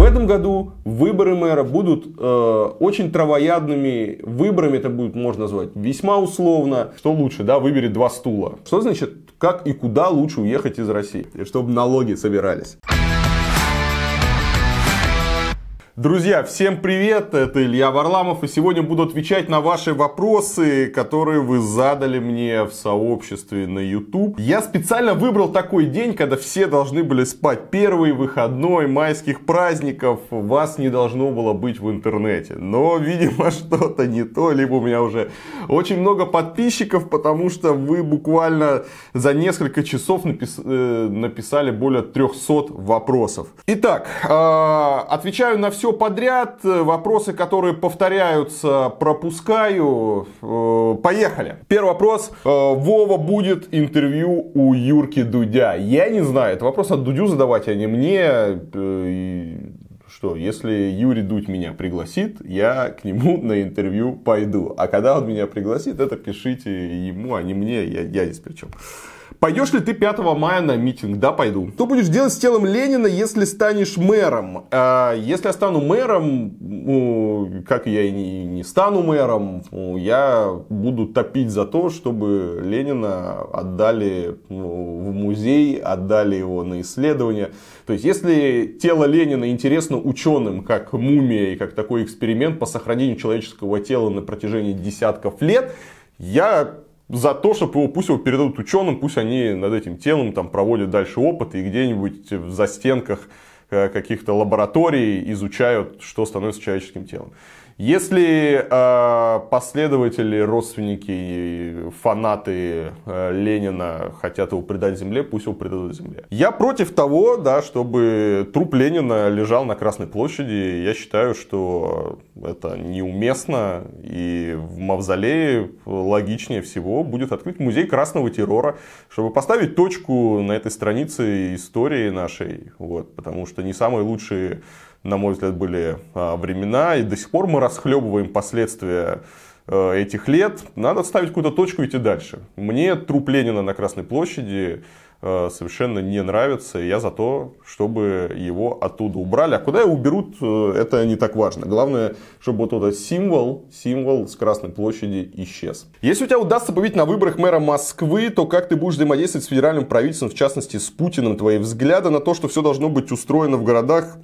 В этом году выборы мэра будут э, очень травоядными выборами, это будет можно назвать весьма условно. Что лучше, да, выберет два стула. Что значит, как и куда лучше уехать из России, и чтобы налоги собирались. Друзья, всем привет, это Илья Варламов, и сегодня буду отвечать на ваши вопросы, которые вы задали мне в сообществе на YouTube. Я специально выбрал такой день, когда все должны были спать. Первый выходной майских праздников, вас не должно было быть в интернете. Но, видимо, что-то не то, либо у меня уже очень много подписчиков, потому что вы буквально за несколько часов напис... Э, написали более 300 вопросов. Итак, а, отвечаю на все все подряд, э, вопросы, которые повторяются, пропускаю. Э, поехали. Первый вопрос. Э, Вова, будет интервью у Юрки Дудя? Я не знаю. Это вопрос от Дудю задавать, а не мне что если Юрий Дудь меня пригласит, я к нему на интервью пойду. А когда он меня пригласит, это пишите ему, а не мне, я, я здесь при чем. Пойдешь ли ты 5 мая на митинг? Да, пойду. Что будешь делать с телом Ленина, если станешь мэром? А, если я стану мэром, ну, как я и не, не стану мэром, ну, я буду топить за то, чтобы Ленина отдали ну, в музей, отдали его на исследование. То есть, если тело Ленина интересно ученым, как мумия и как такой эксперимент по сохранению человеческого тела на протяжении десятков лет, я за то, чтобы его пусть его передадут ученым, пусть они над этим телом там проводят дальше опыты и где-нибудь в застенках э, каких-то лабораторий изучают, что становится человеческим телом. Если э, последователи, родственники, фанаты э, Ленина хотят его предать земле, пусть его предадут земле. Я против того, да, чтобы труп Ленина лежал на Красной площади. Я считаю, что это неуместно. И в Мавзолее логичнее всего будет открыть музей красного террора, чтобы поставить точку на этой странице истории нашей. Вот, потому что не самые лучшие на мой взгляд, были а, времена, и до сих пор мы расхлебываем последствия э, этих лет. Надо ставить какую-то точку и идти дальше. Мне труп Ленина на Красной площади э, совершенно не нравится. и Я за то, чтобы его оттуда убрали. А куда его уберут, э, это не так важно. Главное, чтобы вот этот символ, символ с Красной площади исчез. Если у тебя удастся победить на выборах мэра Москвы, то как ты будешь взаимодействовать с федеральным правительством, в частности с Путиным? Твои взгляды на то, что все должно быть устроено в городах,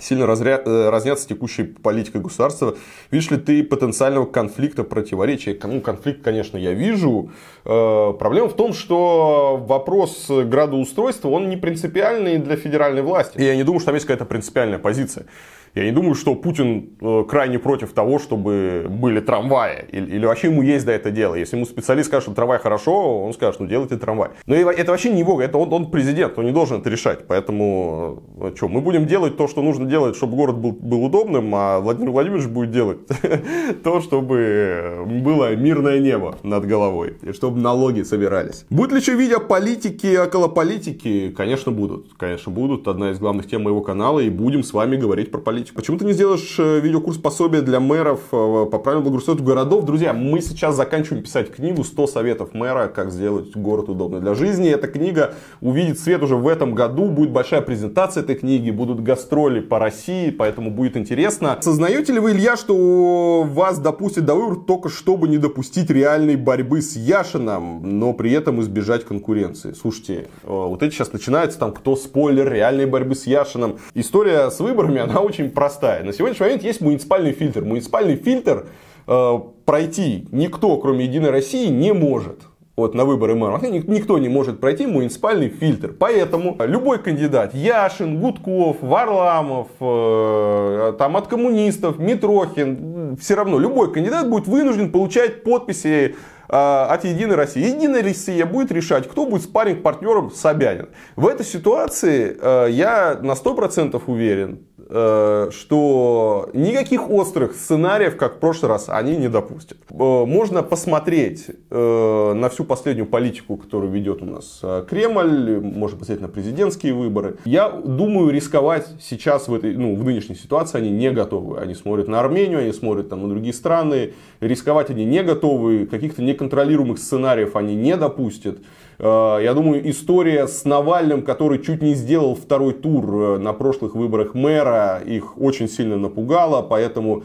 сильно разря... Э, разнятся текущей политикой государства. Видишь ли ты потенциального конфликта, противоречия? Кому конфликт, конечно, я вижу. Э, проблема в том, что вопрос градоустройства, он не принципиальный для федеральной власти. И я не думаю, что там есть какая-то принципиальная позиция. Я не думаю, что Путин э, крайне против того, чтобы были трамваи. Или, или вообще ему есть до это дело. Если ему специалист скажет, что трамвай хорошо, он скажет, ну делайте трамвай. Но это вообще не его, это он, он президент, он не должен это решать. Поэтому э, что, мы будем делать то, что нужно делать, чтобы город был, был удобным, а Владимир Владимирович будет делать то, чтобы было мирное небо над головой, и чтобы налоги собирались. Будет ли еще видео политики, около политики? Конечно, будут. Конечно, будут. Одна из главных тем моего канала, и будем с вами говорить про политику политику. Почему ты не сделаешь э, видеокурс пособие для мэров э, по правилам благоустройству городов? Друзья, мы сейчас заканчиваем писать книгу «100 советов мэра, как сделать город удобным для жизни». Эта книга увидит свет уже в этом году, будет большая презентация этой книги, будут гастроли по России, поэтому будет интересно. Сознаете ли вы, Илья, что вас допустит до выборов только чтобы не допустить реальной борьбы с Яшином, но при этом избежать конкуренции? Слушайте, э, вот это сейчас начинается там, кто спойлер реальной борьбы с Яшином. История с выборами, она очень простая. На сегодняшний момент есть муниципальный фильтр. Муниципальный фильтр э, пройти никто, кроме Единой России, не может. Вот на выборы мэра никто не может пройти муниципальный фильтр. Поэтому любой кандидат, Яшин, Гудков, Варламов, э, там от коммунистов, Митрохин, все равно любой кандидат будет вынужден получать подписи э, от Единой России. Единая Россия будет решать, кто будет спаринг партнером Собянин. В этой ситуации э, я на 100% уверен, Э, что никаких острых сценариев, как в прошлый раз, они не допустят. Э, можно посмотреть э, на всю последнюю политику, которую ведет у нас Кремль, можно посмотреть на президентские выборы. Я думаю, рисковать сейчас в, этой, ну, в нынешней ситуации они не готовы. Они смотрят на Армению, они смотрят там, на другие страны. Рисковать они не готовы, каких-то неконтролируемых сценариев они не допустят. Э, я думаю, история с Навальным, который чуть не сделал второй тур э, на прошлых выборах мэра, их очень сильно напугала, поэтому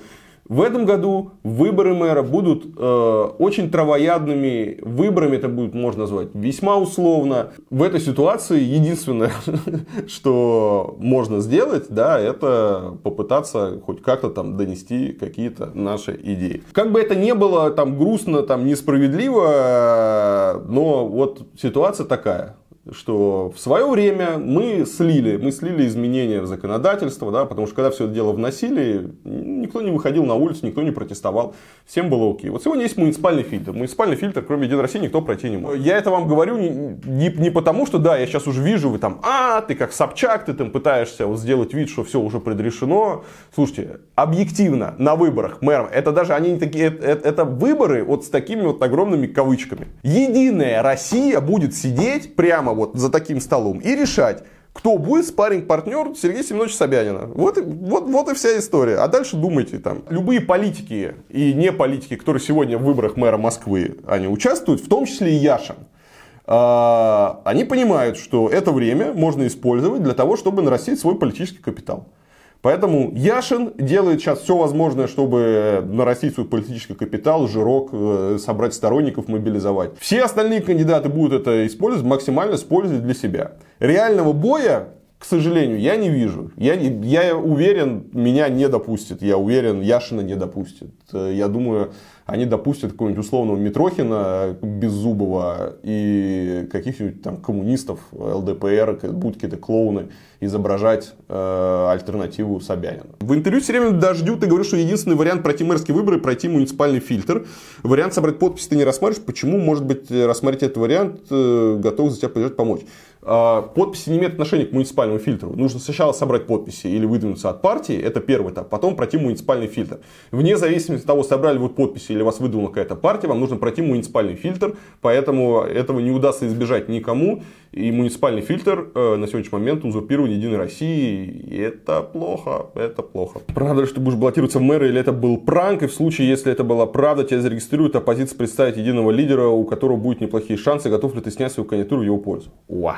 в этом году выборы мэра будут э, очень травоядными выборами, это будет, можно назвать, весьма условно. В этой ситуации единственное, что можно сделать, да, это попытаться хоть как-то там донести какие-то наши идеи. Как бы это ни было там грустно, там несправедливо, э, но вот ситуация такая что в свое время мы слили, мы слили изменения в законодательство, да, потому что когда все это дело вносили, никто не выходил на улицу, никто не протестовал, всем было окей. Вот сегодня есть муниципальный фильтр. Муниципальный фильтр, кроме Единой России, никто пройти не может. Я это вам говорю не, не, не потому, что да, я сейчас уже вижу, вы там, а, ты как Собчак, ты там пытаешься вот сделать вид, что все уже предрешено. Слушайте, объективно, на выборах мэром, это даже они не такие, это, э, это выборы вот с такими вот огромными кавычками. Единая Россия будет сидеть прямо прямо вот за таким столом и решать, кто будет спаринг партнер Сергея Семеновича Собянина. Вот, вот, вот и вся история. А дальше думайте там. Любые политики и не политики, которые сегодня в выборах мэра Москвы, они участвуют, в том числе и Яшин. А, они понимают, что это время можно использовать для того, чтобы нарастить свой политический капитал. Поэтому Яшин делает сейчас все возможное, чтобы нарастить свой политический капитал, жирок, э, собрать сторонников, мобилизовать. Все остальные кандидаты будут это использовать, максимально использовать для себя. Реального боя к сожалению, я не вижу. Я, я уверен, меня не допустит. Я уверен, Яшина не допустит. Э, я думаю, они допустят какого-нибудь условного Митрохина э, беззубого и каких-нибудь там коммунистов э, ЛДПР, будут какие-то клоуны изображать э, альтернативу Собянину. В интервью все время Дождю ты говоришь, что единственный вариант пройти мэрские выборы – пройти муниципальный фильтр. Вариант собрать подписи ты не рассматриваешь. Почему, может быть, рассмотреть этот вариант, э, готов за тебя поддержать, помочь? А, подписи не имеют отношения к муниципальному фильтру. Нужно сначала собрать подписи или выдвинуться от партии, это первый этап, потом пройти муниципальный фильтр. Вне зависимости от того, собрали вы подписи или вас выдвинула какая-то партия, вам нужно пройти муниципальный фильтр, поэтому этого не удастся избежать никому. И муниципальный фильтр э, на сегодняшний момент узурпирован Единой России. И это плохо, это плохо. Правда, что ты будешь баллотироваться в мэра или это был пранк? И в случае, если это была правда, тебя зарегистрируют, оппозиция, а позиция представить единого лидера, у которого будут неплохие шансы. Готов ли ты снять свою кандидатуру в его пользу? Вау.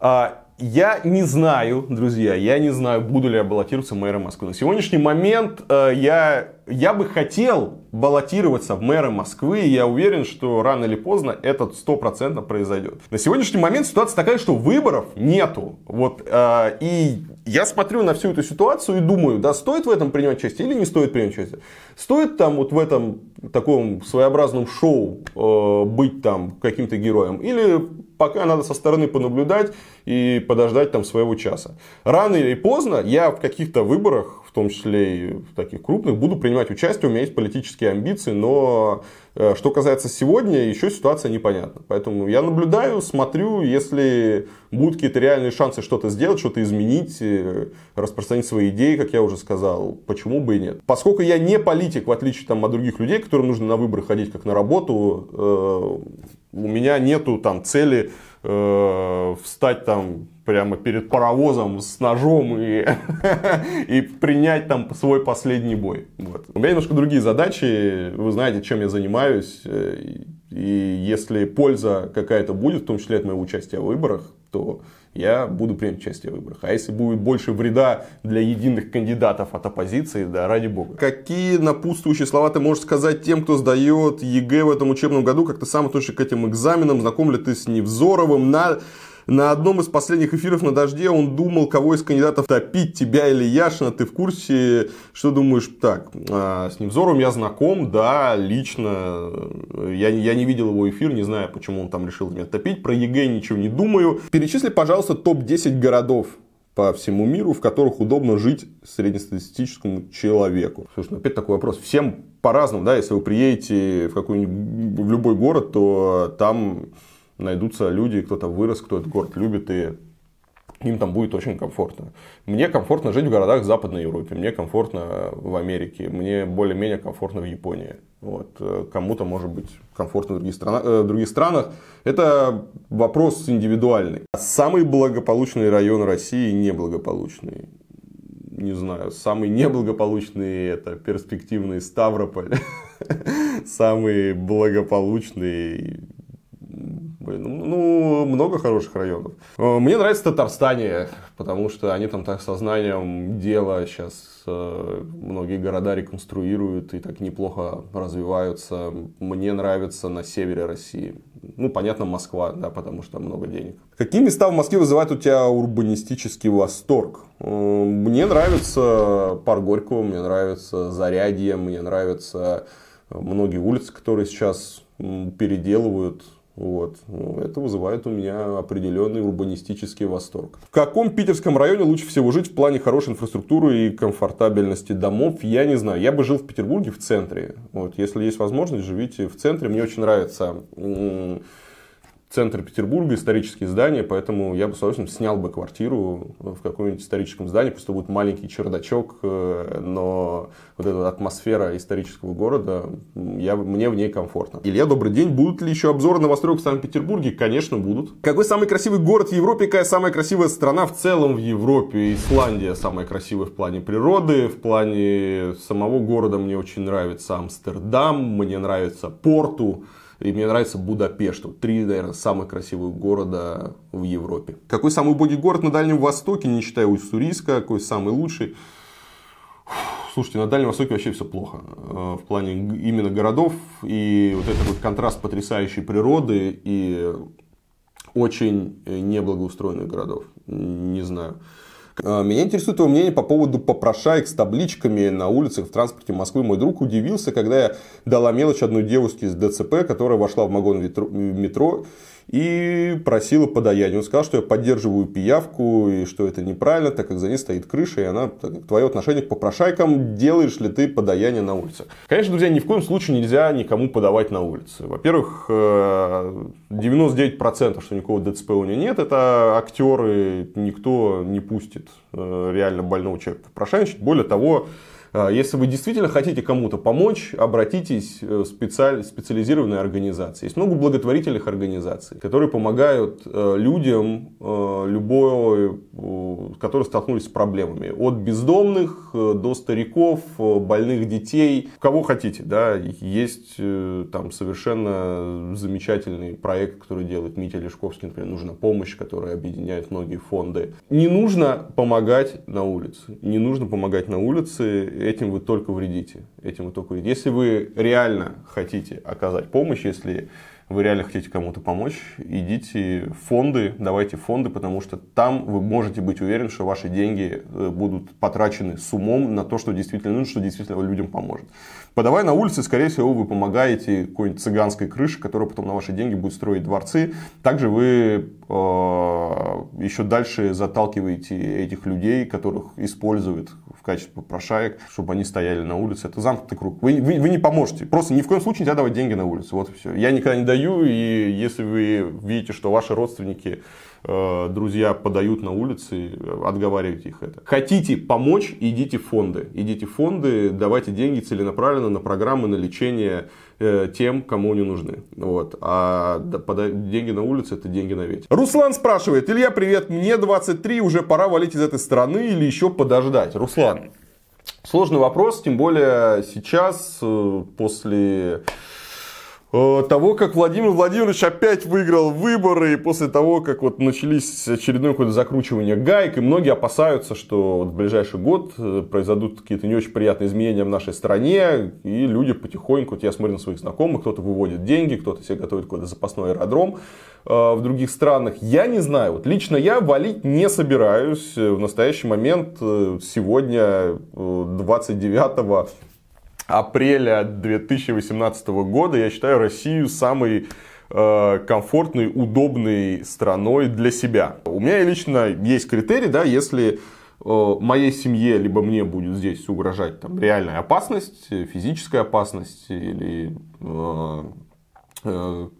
А, я не знаю, друзья, я не знаю, буду ли я баллотироваться мэром Москвы. На сегодняшний момент э, я я бы хотел баллотироваться в мэра Москвы, и я уверен, что рано или поздно это стопроцентно произойдет. На сегодняшний момент ситуация такая, что выборов нету. Вот, э, и я смотрю на всю эту ситуацию и думаю, да, стоит в этом принимать участие или не стоит принимать участие. Стоит там вот в этом таком своеобразном шоу э, быть там каким-то героем или пока надо со стороны понаблюдать и подождать там своего часа. Рано или поздно я в каких-то выборах том числе и в таких крупных, буду принимать участие, у меня есть политические амбиции, но э, что касается сегодня, еще ситуация непонятна. Поэтому я наблюдаю, смотрю, если будут какие-то реальные шансы что-то сделать, что-то изменить, э, распространить свои идеи, как я уже сказал, почему бы и нет. Поскольку я не политик, в отличие там, от других людей, которым нужно на выборы ходить как на работу, э, у меня нету там цели э, встать там прямо перед паровозом с ножом и, и принять там свой последний бой. Вот. У меня немножко другие задачи, вы знаете, чем я занимаюсь, э, и если польза какая-то будет, в том числе от моего участия в выборах, то я буду принять участие в выборах. А если будет больше вреда для единых кандидатов от оппозиции, да, ради бога. Какие напутствующие слова ты можешь сказать тем, кто сдает ЕГЭ в этом учебном году? Как ты сам относишься к этим экзаменам? Знаком ли ты с Невзоровым? На... На одном из последних эфиров на «Дожде» он думал, кого из кандидатов топить, тебя или Яшина. Ты в курсе, что думаешь? Так, а, с Невзоровым я знаком, да, лично. Я, я не видел его эфир, не знаю, почему он там решил меня топить. Про ЕГЭ ничего не думаю. Перечисли, пожалуйста, топ-10 городов по всему миру, в которых удобно жить среднестатистическому человеку. Слушай, ну опять такой вопрос. Всем по-разному, да, если вы приедете в какой-нибудь в любой город, то там найдутся люди, кто-то вырос, кто этот город любит, и им там будет очень комфортно. Мне комфортно жить в городах Западной Европы, мне комфортно в Америке, мне более-менее комфортно в Японии. Вот. Кому-то может быть комфортно в других, страна, э, в других странах. Это вопрос индивидуальный. А самый благополучный район России неблагополучный. Не знаю, самый неблагополучный это перспективный Ставрополь. Самый благополучный много хороших районов. Э, мне нравится Татарстане, потому что они там так сознанием дела сейчас э, многие города реконструируют и так неплохо развиваются. Мне нравится на севере России. Ну, понятно, Москва, да, потому что там много денег. Какие места в Москве вызывают у тебя урбанистический восторг? Э, мне нравится парк Горького, мне нравится Зарядье, мне нравятся многие улицы, которые сейчас переделывают. Вот. Ну, это вызывает у меня определенный урбанистический восторг. В каком питерском районе лучше всего жить в плане хорошей инфраструктуры и комфортабельности домов, я не знаю. Я бы жил в Петербурге в центре. Вот. Если есть возможность, живите в центре. Мне очень нравится центр Петербурга, исторические здания, поэтому я бы, собственно, снял бы квартиру в каком-нибудь историческом здании, пусть будет маленький чердачок, э, но вот эта атмосфера исторического города, я, мне в ней комфортно. Илья, добрый день. Будут ли еще обзоры новостроек в Санкт-Петербурге? Конечно, будут. Какой самый красивый город в Европе? Какая самая красивая страна в целом в Европе? Исландия самая красивая в плане природы, в плане самого города мне очень нравится Амстердам, мне нравится Порту. И мне нравится Будапешт. Вот три, наверное, самых красивых города в Европе. Какой самый убогий город на Дальнем Востоке, не считая Уссурийска, какой самый лучший? Слушайте, на Дальнем Востоке вообще все плохо. Э, в плане именно городов и вот этот вот контраст потрясающей природы и очень э, неблагоустроенных городов. Не знаю. А, меня интересует его мнение по поводу попрошаек с табличками на улицах в транспорте Москвы. Мой друг удивился, когда я дала мелочь одной девушке из ДЦП, которая вошла в магон метро и просила подаяние. Он сказал, что я поддерживаю пиявку и что это неправильно, так как за ней стоит крыша, и она твое отношение к попрошайкам, делаешь ли ты подаяние на улице. Конечно, друзья, ни в коем случае нельзя никому подавать на улице. Во-первых, 99% э, что никакого ДЦП у нее нет, это актеры, никто не пустит э, реально больного человека попрошайничать. Более того, а, если вы действительно хотите кому-то помочь, обратитесь э, в специаль... специализированные организации. Есть много благотворительных организаций, которые помогают э, людям, э, любой, которые столкнулись с проблемами. От бездомных до стариков, больных детей, кого хотите. Да? Есть там совершенно замечательный проект, который делает Митя Лешковский, например, «Нужна помощь», которая объединяет многие фонды. Не нужно помогать на улице. Не нужно помогать на улице этим вы только вредите. Этим вы только вредите. Если вы реально хотите оказать помощь, если вы реально хотите кому-то помочь, идите в фонды, давайте фонды, потому что там вы можете быть уверены, что ваши деньги э, будут потрачены с умом на то, что действительно нужно, что действительно людям поможет. Подавая на улице, скорее всего, вы помогаете какой-нибудь цыганской крыше, которая потом на ваши деньги будет строить дворцы. Также вы э, еще дальше заталкиваете этих людей, которых используют качестве попрошаек, чтобы они стояли на улице. Это замкнутый круг. Вы, вы, вы не поможете. Просто ни в коем случае нельзя давать деньги на улицу. Вот и все. Я никогда не даю, и если вы видите, что ваши родственники Э, друзья подают на улице, отговаривайте их это. Хотите помочь, идите в фонды. Идите в фонды, давайте деньги целенаправленно на программы, на лечение э, тем, кому они нужны. Вот. А деньги на улице это деньги на ветер. Руслан спрашивает, Илья, привет, мне 23, уже пора валить из этой страны или еще подождать? Руслан, сложный вопрос, тем более сейчас, э, после Э, того, как Владимир Владимирович опять выиграл выборы, и после того, как вот начались очередное какое-то закручивание гаек, и многие опасаются, что вот в ближайший год э, произойдут какие-то не очень приятные изменения в нашей стране, и люди потихоньку, вот я смотрю на своих знакомых, кто-то выводит деньги, кто-то себе готовит какой-то запасной аэродром э, в других странах. Я не знаю, вот лично я валить не собираюсь в настоящий момент, сегодня 29 апреля 2018 года я считаю Россию самой э, комфортной, удобной страной для себя. У меня лично есть критерий, да, если э, моей семье, либо мне будет здесь угрожать там, реальная опасность, физическая опасность или э,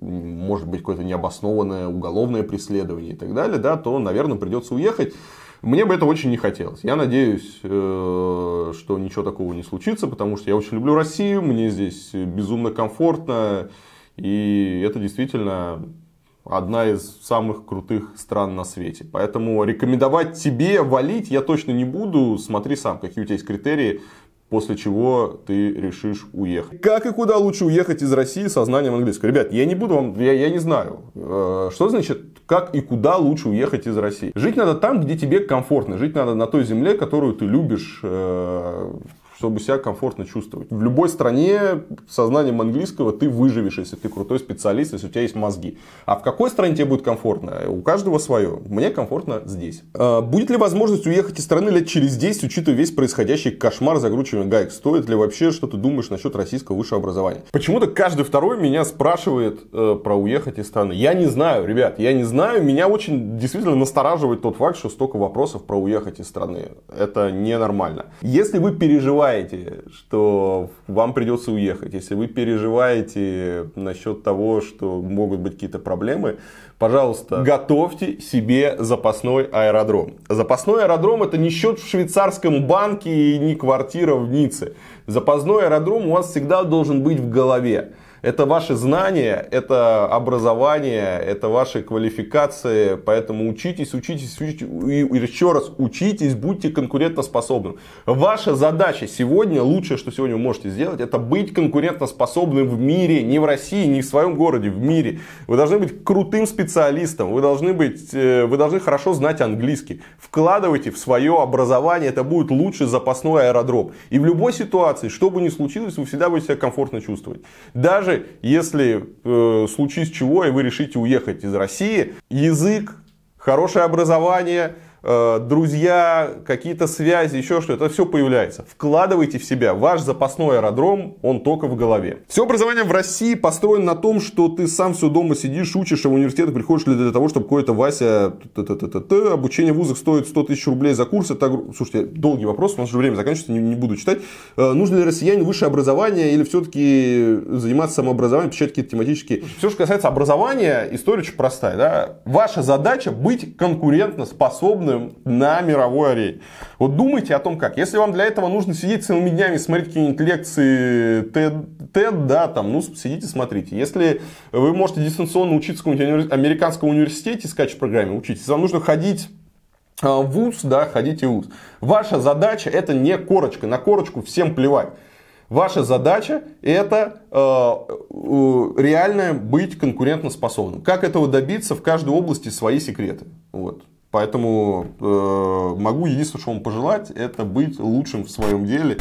может быть какое-то необоснованное уголовное преследование и так далее, да, то, наверное, придется уехать. Мне бы это очень не хотелось. Я надеюсь, э, что ничего такого не случится, потому что я очень люблю Россию, мне здесь безумно комфортно, и это действительно одна из самых крутых стран на свете. Поэтому рекомендовать тебе валить я точно не буду. Смотри сам, какие у тебя есть критерии после чего ты решишь уехать. Как и куда лучше уехать из России со знанием английского? Ребят, я не буду вам, я, я не знаю, э, что значит как и куда лучше уехать из России. Жить надо там, где тебе комфортно, жить надо на той земле, которую ты любишь, э, чтобы себя комфортно чувствовать. В любой стране со знанием английского ты выживешь, если ты крутой специалист, если у тебя есть мозги. А в какой стране тебе будет комфортно? У каждого свое. Мне комфортно здесь. А, будет ли возможность уехать из страны лет через 10, учитывая весь происходящий кошмар закручивания гаек? Стоит ли вообще, что ты думаешь насчет российского высшего образования? Почему-то каждый второй меня спрашивает э, про уехать из страны. Я не знаю, ребят, я не знаю. Меня очень действительно настораживает тот факт, что столько вопросов про уехать из страны. Это ненормально. Если вы переживаете переживаете, что вам придется уехать, если вы переживаете насчет того, что могут быть какие-то проблемы, пожалуйста, готовьте себе запасной аэродром. Запасной аэродром это не счет в швейцарском банке и не квартира в Ницце. Запасной аэродром у вас всегда должен быть в голове. Это ваши знания, это образование, это ваши квалификации. Поэтому учитесь, учитесь, учитесь. И еще раз, учитесь, будьте конкурентоспособным. Ваша задача сегодня, лучшее, что сегодня вы можете сделать, это быть конкурентоспособным в мире. Не в России, не в своем городе, в мире. Вы должны быть крутым специалистом. Вы должны, быть, э, вы должны хорошо знать английский. Вкладывайте в свое образование. Это будет лучший запасной аэродром. И в любой ситуации, что бы ни случилось, вы всегда будете себя комфортно чувствовать. Даже даже если э, случись чего, и вы решите уехать из России, язык, хорошее образование – Э, друзья, какие-то связи, еще что-то, это все появляется. Вкладывайте в себя. Ваш запасной аэродром, он только в голове. Все образование в России построено на том, что ты сам все дома сидишь, учишься в университетах, приходишь для того, чтобы какой-то Вася... Обучение в вузах стоит 100 тысяч рублей за курс. Это, слушайте, долгий вопрос, у нас же время заканчивается, не, не буду читать. Э, нужно ли россияне высшее образование или все-таки заниматься самообразованием, печать какие-то тематические... Все, что касается образования, история очень простая. Да? Ваша задача быть конкурентоспособным сделаем на мировой арене. Вот думайте о том, как. Если вам для этого нужно сидеть целыми днями, смотреть какие-нибудь лекции TED, TED да, там, ну, сидите, смотрите. Если вы можете дистанционно учиться в каком-нибудь американском университете, скачать программе, учитесь, вам нужно ходить а, ВУЗ, да, ходите в ВУЗ. Ваша задача это не корочка, на корочку всем плевать. Ваша задача это э, э, реально быть конкурентоспособным. Как этого добиться, в каждой области свои секреты. Вот. Поэтому э, могу единственное, что вам пожелать, это быть лучшим в своем деле.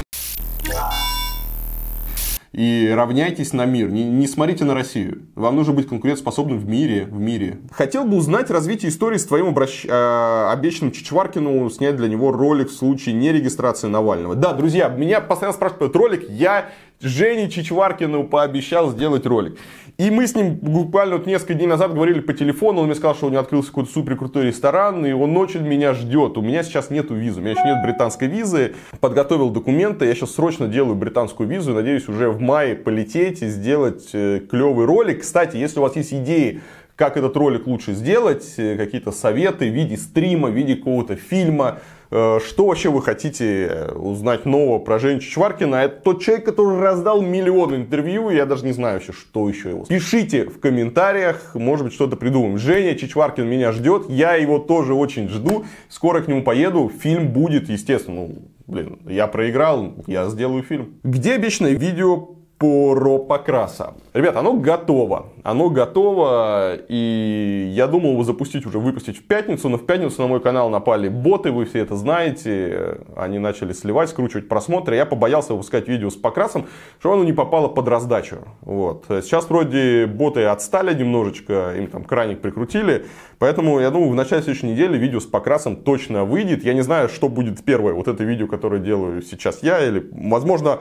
И равняйтесь на мир, не, не смотрите на Россию. Вам нужно быть конкурентоспособным в мире, в мире. Хотел бы узнать развитие истории с твоим обращ... э, обещанным Чичваркину, снять для него ролик в случае нерегистрации Навального. Да, друзья, меня постоянно спрашивают ролик, я Жене Чичваркину пообещал сделать ролик. И мы с ним буквально вот несколько дней назад говорили по телефону, он мне сказал, что у него открылся какой-то супер крутой ресторан, и он очень меня ждет. У меня сейчас нету визы, у меня еще нет британской визы. Подготовил документы, я сейчас срочно делаю британскую визу, надеюсь уже в мае полететь и сделать э, клевый ролик. Кстати, если у вас есть идеи, как этот ролик лучше сделать, э, какие-то советы в виде стрима, в виде какого-то фильма, Э, что вообще вы хотите э, узнать нового про Женю Чичваркина. Это тот человек, который раздал миллион интервью, я даже не знаю еще, что еще его. Пишите в комментариях, может быть, что-то придумаем. Женя Чичваркин меня ждет, я его тоже очень жду, скоро к нему поеду, фильм будет, естественно, ну, блин, я проиграл, я сделаю фильм. Где обычное видео про покраса. Ребята, оно готово. Оно готово, и я думал его запустить уже, выпустить в пятницу, но в пятницу на мой канал напали боты, вы все это знаете. Они начали сливать, скручивать просмотры. Я побоялся выпускать видео с покрасом, чтобы оно не попало под раздачу. Вот. Сейчас вроде боты отстали немножечко, им там краник прикрутили, поэтому я думаю, в начале следующей недели видео с покрасом точно выйдет. Я не знаю, что будет первое, вот это видео, которое делаю сейчас я, или, возможно,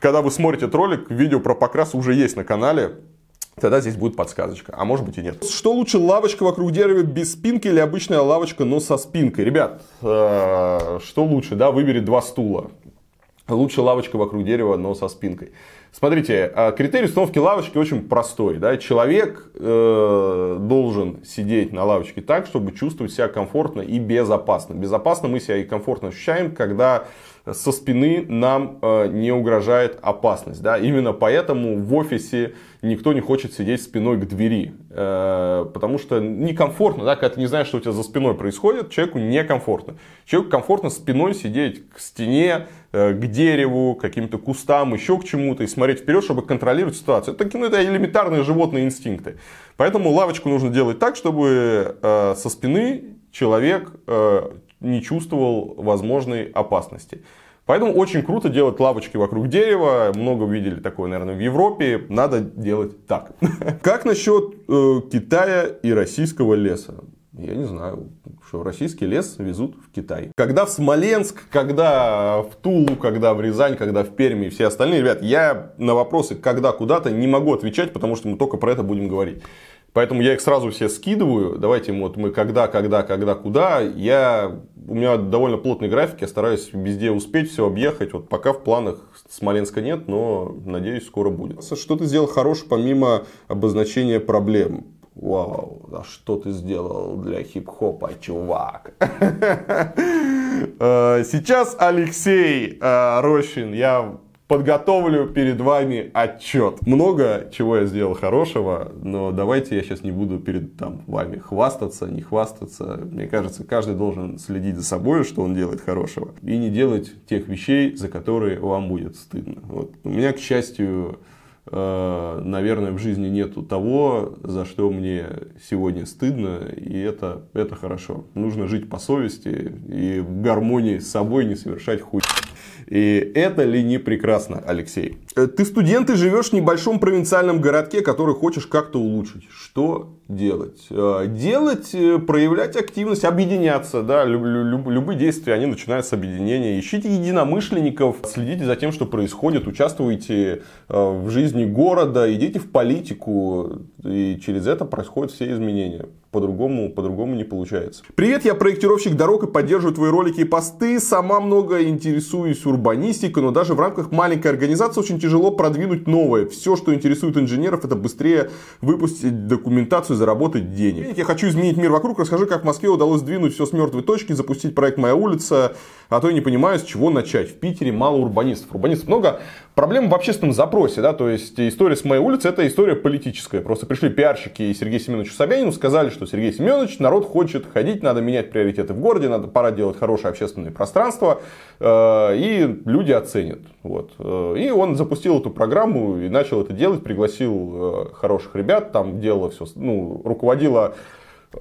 когда вы смотрите ролик, видео про покрас уже есть на канале, Тогда здесь будет подсказочка, а может быть и нет. Что лучше, лавочка вокруг дерева без спинки или обычная лавочка, но со спинкой? Ребят, э, что лучше, да, выбери два стула. Лучше лавочка вокруг дерева, но со спинкой. Смотрите, э, критерий установки лавочки очень простой. Да? Человек э, должен сидеть на лавочке так, чтобы чувствовать себя комфортно и безопасно. Безопасно мы себя и комфортно ощущаем, когда со спины нам э, не угрожает опасность. Да? Именно поэтому в офисе никто не хочет сидеть спиной к двери, э, потому что некомфортно, да, когда ты не знаешь, что у тебя за спиной происходит, человеку некомфортно. Человеку комфортно спиной сидеть к стене, э, к дереву, к каким-то кустам, еще к чему-то, и смотреть вперед, чтобы контролировать ситуацию. Это, ну, это элементарные животные инстинкты. Поэтому лавочку нужно делать так, чтобы со спины человек не чувствовал возможной опасности. Поэтому очень круто делать лавочки вокруг дерева. Много видели такое, наверное, в Европе. Надо делать так. Как насчет э, Китая и российского леса? Я не знаю, что российский лес везут в Китай. Когда в Смоленск, когда в Тулу, когда в Рязань, когда в Перми и все остальные, ребят, я на вопросы когда куда-то не могу отвечать, потому что мы только про это будем говорить. Поэтому я их сразу все скидываю. Давайте вот мы когда, когда, когда, куда. Я, у меня довольно плотный график, я стараюсь везде успеть все объехать. Вот пока в планах Смоленска нет, но надеюсь, скоро будет. Что ты сделал хорош помимо обозначения проблем? Вау, а что ты сделал для хип-хопа, чувак? Э, сейчас Алексей э, Рощин, я подготовлю перед вами отчет. Много чего я сделал хорошего, но давайте я сейчас не буду перед там, вами хвастаться, не хвастаться. Мне кажется, каждый должен следить за собой, что он делает хорошего, и не делать тех вещей, за которые вам будет стыдно. Вот. У меня, к счастью, э, наверное, в жизни нету того, за что мне сегодня стыдно, и это, это хорошо. Нужно жить по совести и в гармонии с собой не совершать хуй. И это ли не прекрасно, Алексей? Э, ты студент и живешь в небольшом провинциальном городке, который хочешь как-то улучшить. Что делать? Э, делать, э, проявлять активность, объединяться. Да? Любые действия, они начинают с объединения. Ищите единомышленников, следите за тем, что происходит, участвуйте в жизни города, идите в политику. И через это происходят все изменения по-другому, по-другому не получается. Привет, я проектировщик дорог и поддерживаю твои ролики и посты. Сама много интересуюсь урбанистикой, но даже в рамках маленькой организации очень тяжело продвинуть новое. Все, что интересует инженеров, это быстрее выпустить документацию, заработать денег. Я хочу изменить мир вокруг. Расскажи, как в Москве удалось сдвинуть все с мертвой точки, запустить проект «Моя улица», а то я не понимаю, с чего начать. В Питере мало урбанистов. Урбанистов много. Проблема в общественном запросе, да, то есть история с «Моей улицы» это история политическая. Просто пришли пиарщики и Сергей Семенович Собянину, сказали, что Сергей Семенович, народ хочет ходить, надо менять приоритеты в городе, надо пора делать хорошее общественное пространство, э, и люди оценят. Вот. Э, и он запустил эту программу и начал это делать, пригласил э, хороших ребят, там дело все, ну, руководила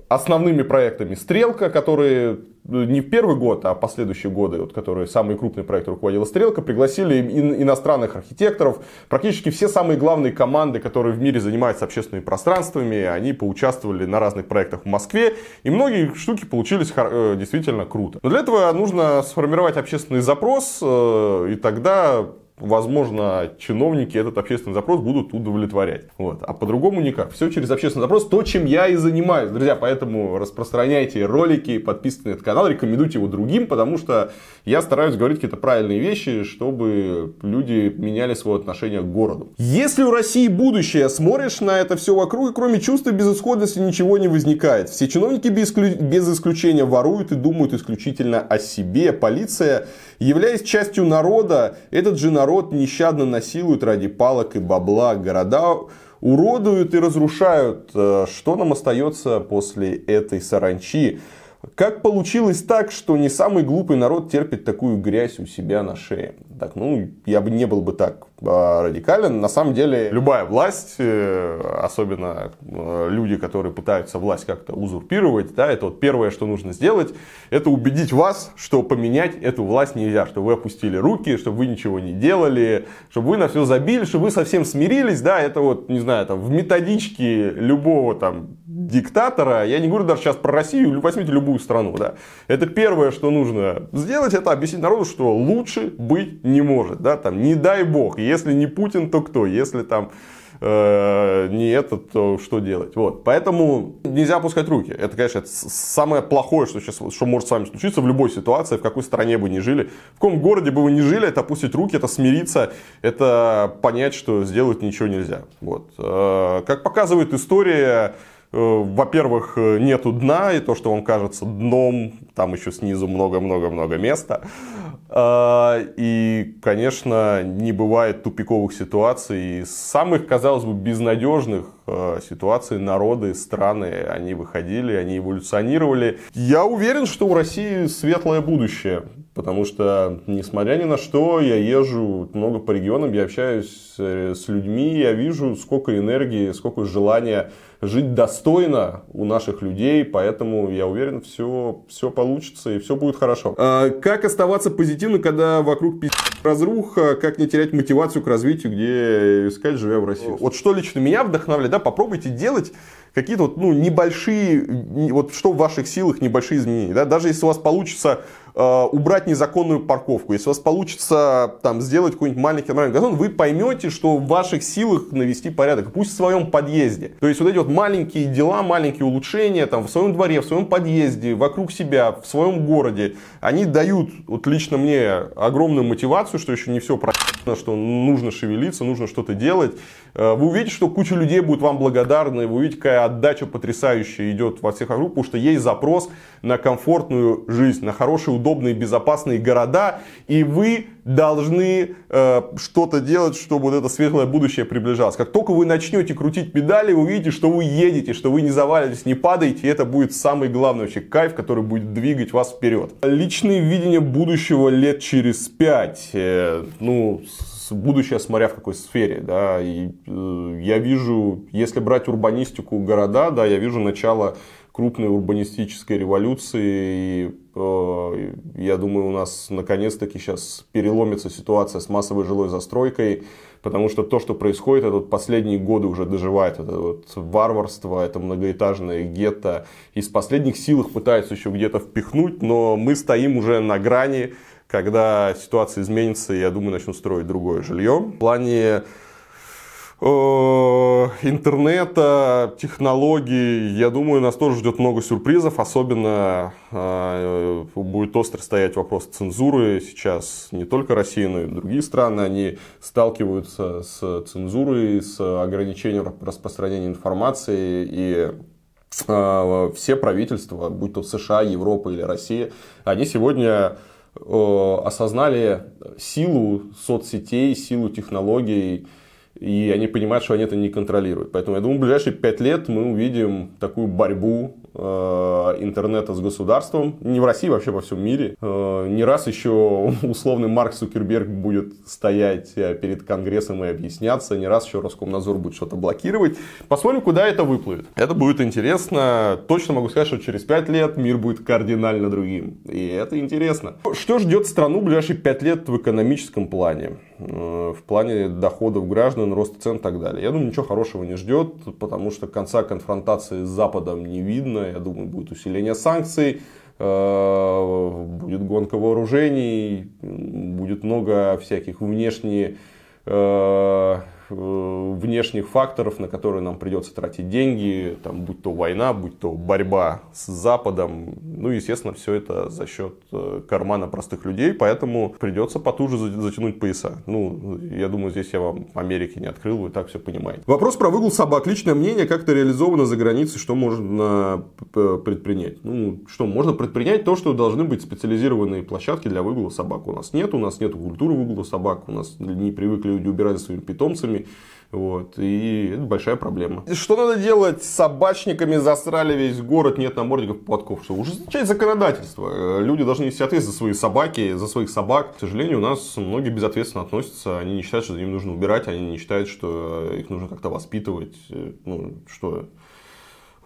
основными проектами «Стрелка», которые ну, не в первый год, а в последующие годы, вот, которые самый крупный проект руководила «Стрелка», пригласили иностранных архитекторов. Практически все самые главные команды, которые в мире занимаются общественными пространствами, они поучаствовали на разных проектах в Москве. И многие штуки получились э, действительно круто. Но для этого нужно сформировать общественный запрос, э, и тогда возможно, чиновники этот общественный запрос будут удовлетворять. Вот. А по-другому никак. Все через общественный запрос, то, чем я и занимаюсь. Друзья, поэтому распространяйте ролики, подписывайтесь на этот канал, рекомендуйте его другим, потому что я стараюсь говорить какие-то правильные вещи, чтобы люди меняли свое отношение к городу. Если у России будущее, смотришь на это все вокруг, и кроме чувства безысходности ничего не возникает. Все чиновники без, без исключения воруют и думают исключительно о себе. Полиция Являясь частью народа, этот же народ нещадно насилует ради палок и бабла города, уродуют и разрушают. Э, что нам остается после этой саранчи? Как получилось так, что не самый глупый народ терпит такую грязь у себя на шее? Так, ну, я бы не был бы так а, радикален. На самом деле, любая власть, э, особенно э, люди, которые пытаются власть как-то узурпировать, да, это вот первое, что нужно сделать, это убедить вас, что поменять эту власть нельзя, что вы опустили руки, чтобы вы ничего не делали, чтобы вы на все забили, чтобы вы совсем смирились, да, это вот, не знаю, там, в методичке любого там диктатора, я не говорю даже сейчас про Россию, возьмите любую другую страну. Да? Это первое, что нужно сделать, это объяснить народу, что лучше быть не может. Да? Там, не дай бог, если не Путин, то кто? Если там э, не этот, то что делать? Вот. Поэтому нельзя опускать руки. Это, конечно, это самое плохое, что, сейчас, что может с вами случиться в любой ситуации, в какой стране бы ни жили. В каком городе бы вы ни жили, это опустить руки, это смириться, это понять, что сделать ничего нельзя. Вот. Э, как показывает история, Э, во-первых, э, нету дна, и то, что вам кажется дном, там еще снизу много-много-много места. А, и, конечно, не бывает тупиковых ситуаций. И самых, казалось бы, безнадежных э, ситуаций народы, страны, они выходили, они эволюционировали. Я уверен, что у России светлое будущее. Потому что, несмотря ни на что, я езжу много по регионам, я общаюсь э, с людьми, я вижу, сколько энергии, сколько желания жить достойно у наших людей, поэтому я уверен, все, все получится и все будет хорошо. А, как оставаться позитивным, когда вокруг пи*** разруха, как не терять мотивацию к развитию, где искать, живя в России? Вот что лично меня вдохновляет, да, попробуйте делать какие-то вот, ну, небольшие, вот что в ваших силах небольшие изменения, да, даже если у вас получится Э, убрать незаконную парковку, если у вас получится там сделать какой-нибудь маленький нормальный газон, вы поймете, что в ваших силах навести порядок, пусть в своем подъезде. То есть вот эти вот маленькие дела, маленькие улучшения там в своем дворе, в своем подъезде, вокруг себя, в своем городе, они дают вот лично мне огромную мотивацию, что еще не все про что нужно шевелиться, нужно что-то делать. Э, вы увидите, что куча людей будет вам благодарны, вы увидите, какая отдача потрясающая идет во всех округах, потому что есть запрос на комфортную жизнь, на хорошие, удобные, безопасные города, и вы должны э, что-то делать, чтобы вот это светлое будущее приближалось. Как только вы начнете крутить педали, вы увидите, что вы едете, что вы не завалились, не падаете, и это будет самый главный вообще кайф, который будет двигать вас вперед. Личные видения будущего лет через пять. Э, ну, будущее смотря в какой сфере. Да, и, э, я вижу, если брать урбанистику города, да, я вижу начало крупной урбанистической революции. И, э, я думаю, у нас наконец-таки сейчас переломится ситуация с массовой жилой застройкой, потому что то, что происходит, это вот последние годы уже доживает. Это вот варварство, это многоэтажное гетто. Из последних сил их пытаются еще где-то впихнуть, но мы стоим уже на грани когда ситуация изменится, я думаю, начну строить другое жилье. В плане э, интернета, технологий. Я думаю, нас тоже ждет много сюрпризов. Особенно э, будет остро стоять вопрос цензуры. Сейчас не только Россия, но и другие страны, они сталкиваются с цензурой, с ограничением распространения информации и э, все правительства, будь то США, Европа или Россия, они сегодня Э, осознали силу соцсетей, силу технологий, и они понимают, что они это не контролируют. Поэтому я думаю, в ближайшие пять лет мы увидим такую борьбу Э, интернета с государством, не в России, вообще во всем мире. Э, не раз еще условный Марк Цукерберг будет стоять э, перед Конгрессом и объясняться, не раз еще Роскомнадзор будет что-то блокировать. Посмотрим, куда это выплывет. Это будет интересно. Точно могу сказать, что через 5 лет мир будет кардинально другим. И это интересно. Что ждет страну в ближайшие 5 лет в экономическом плане? Э, в плане доходов граждан, рост цен и так далее. Я думаю, ничего хорошего не ждет, потому что конца конфронтации с Западом не видно. Я думаю, будет усиление санкций, э, будет гонка вооружений, будет много всяких внешних э, Э, внешних факторов, на которые нам придется тратить деньги, там, будь то война, будь то борьба с Западом. Ну, естественно, все это за счет э, кармана простых людей, поэтому придется потуже затянуть пояса. Ну, я думаю, здесь я вам Америки не открыл, вы так все понимаете. Вопрос про выгул собак. Личное мнение, как это реализовано за границей, что можно э, предпринять? Ну, что можно предпринять? То, что должны быть специализированные площадки для выгула собак. У нас нет, у нас нет культуры выгула собак, у нас не привыкли люди убирать за своими питомцами, птицами. Вот, и это большая проблема. Что надо делать? с Собачниками засрали весь город, нет намордников, платков. Что уже означает законодательство. Люди должны нести ответственность за свои собаки, за своих собак. К сожалению, у нас многие безответственно относятся. Они не считают, что за ним нужно убирать, они не считают, что их нужно как-то воспитывать. Э, ну, что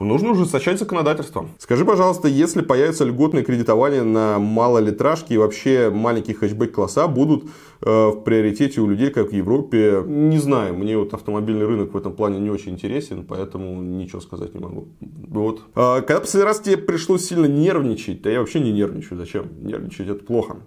нужно уже ужесточать законодательство. Скажи, пожалуйста, если появится льготное кредитование на малолитражки и вообще маленькие хэтчбэк-класса будут э, в приоритете у людей, как в Европе? Не знаю, мне вот автомобильный рынок в этом плане не очень интересен, поэтому ничего сказать не могу. Вот. А, когда последний раз тебе пришлось сильно нервничать, да я вообще не нервничаю, зачем? Нервничать это плохо.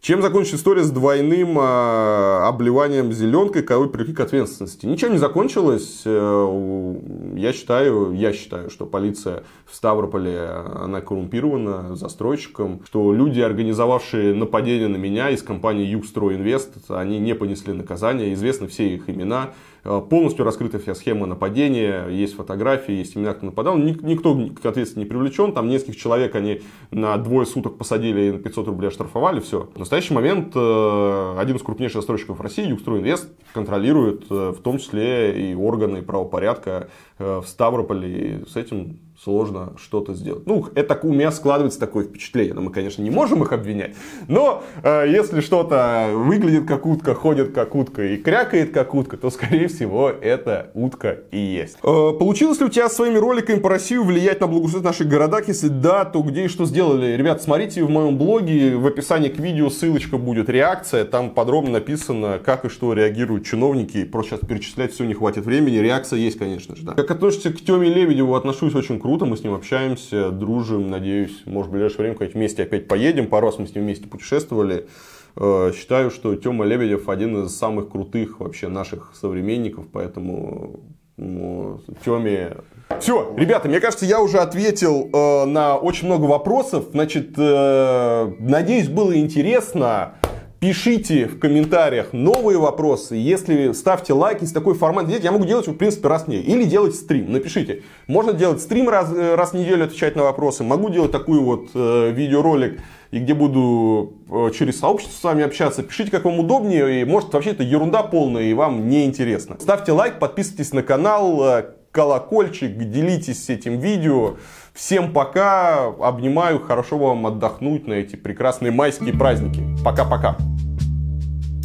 Чем закончилась история с двойным а, обливанием зеленкой, кого привлекли к ответственности? Ничем не закончилось. Э, я считаю, я считаю, что полиция в Ставрополе, она коррумпирована застройщиком, что люди, организовавшие нападение на меня из компании Югстройинвест, они не понесли наказания, известны все их имена, э, полностью раскрыта вся схема нападения, есть фотографии, есть имена, кто нападал, никто к ответственности не привлечен, там нескольких человек они на двое суток посадили и на 500 рублей оштрафовали, все. На настоящий момент э, один из крупнейших застройщиков России, Югстроинвест, контролирует э, в том числе и органы правопорядка э, в Ставрополе. И с этим сложно что-то сделать. Ну, это у меня складывается такое впечатление. Но ну, мы, конечно, не можем их обвинять. Но э, если что-то выглядит как утка, ходит как утка и крякает как утка, то, скорее всего, это утка и есть. Э, получилось ли у тебя своими роликами по России влиять на благоустройство наших городах? Если да, то где и что сделали? Ребят, смотрите в моем блоге, в описании к видео ссылочка будет, реакция. Там подробно написано, как и что реагируют чиновники. Просто сейчас перечислять все не хватит времени. Реакция есть, конечно же. Да. Как относишься к Теме Лебедеву? Отношусь очень круто круто, мы с ним общаемся, дружим, надеюсь, может, в ближайшее время как вместе опять поедем. Пару раз мы с ним вместе путешествовали. Э, считаю, что Тёма Лебедев один из самых крутых вообще наших современников, поэтому ну, Тёме... Все, ребята, мне кажется, я уже ответил э, на очень много вопросов. Значит, э, надеюсь, было интересно. Пишите в комментариях новые вопросы. Если ставьте лайки, если такой формат делать, я могу делать, в принципе, раз в неделю. Или делать стрим, напишите. Можно делать стрим раз, э, раз в неделю, отвечать на вопросы. Могу делать такой вот э, видеоролик, и где буду э, через сообщество с вами общаться. Пишите, как вам удобнее. И может, вообще это ерунда полная, и вам не интересно. Ставьте лайк, подписывайтесь на канал, э, колокольчик, делитесь этим видео. Всем пока, обнимаю, хорошо вам отдохнуть на эти прекрасные майские праздники. Пока-пока.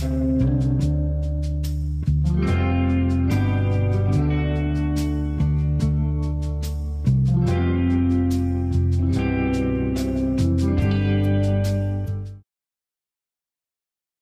thank you